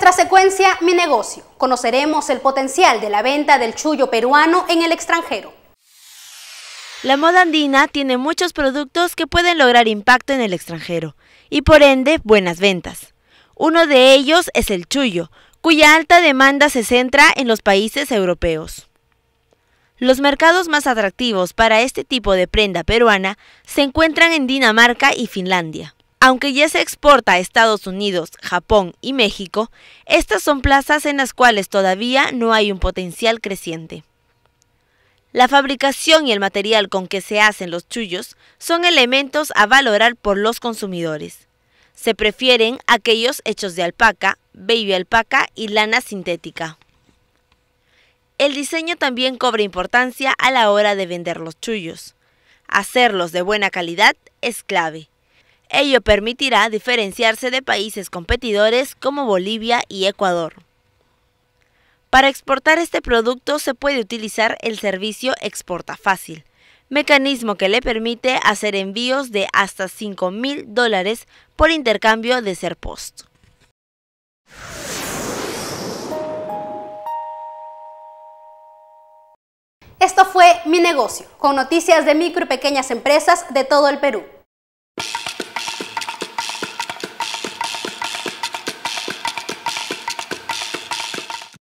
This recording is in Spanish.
nuestra secuencia Mi negocio conoceremos el potencial de la venta del chullo peruano en el extranjero. La moda andina tiene muchos productos que pueden lograr impacto en el extranjero y por ende buenas ventas. Uno de ellos es el chullo, cuya alta demanda se centra en los países europeos. Los mercados más atractivos para este tipo de prenda peruana se encuentran en Dinamarca y Finlandia. Aunque ya se exporta a Estados Unidos, Japón y México, estas son plazas en las cuales todavía no hay un potencial creciente. La fabricación y el material con que se hacen los chullos son elementos a valorar por los consumidores. Se prefieren aquellos hechos de alpaca, baby alpaca y lana sintética. El diseño también cobra importancia a la hora de vender los chullos. Hacerlos de buena calidad es clave. Ello permitirá diferenciarse de países competidores como Bolivia y Ecuador. Para exportar este producto se puede utilizar el servicio Exporta Fácil, mecanismo que le permite hacer envíos de hasta 5 mil dólares por intercambio de ser post. Esto fue Mi Negocio, con noticias de micro y pequeñas empresas de todo el Perú.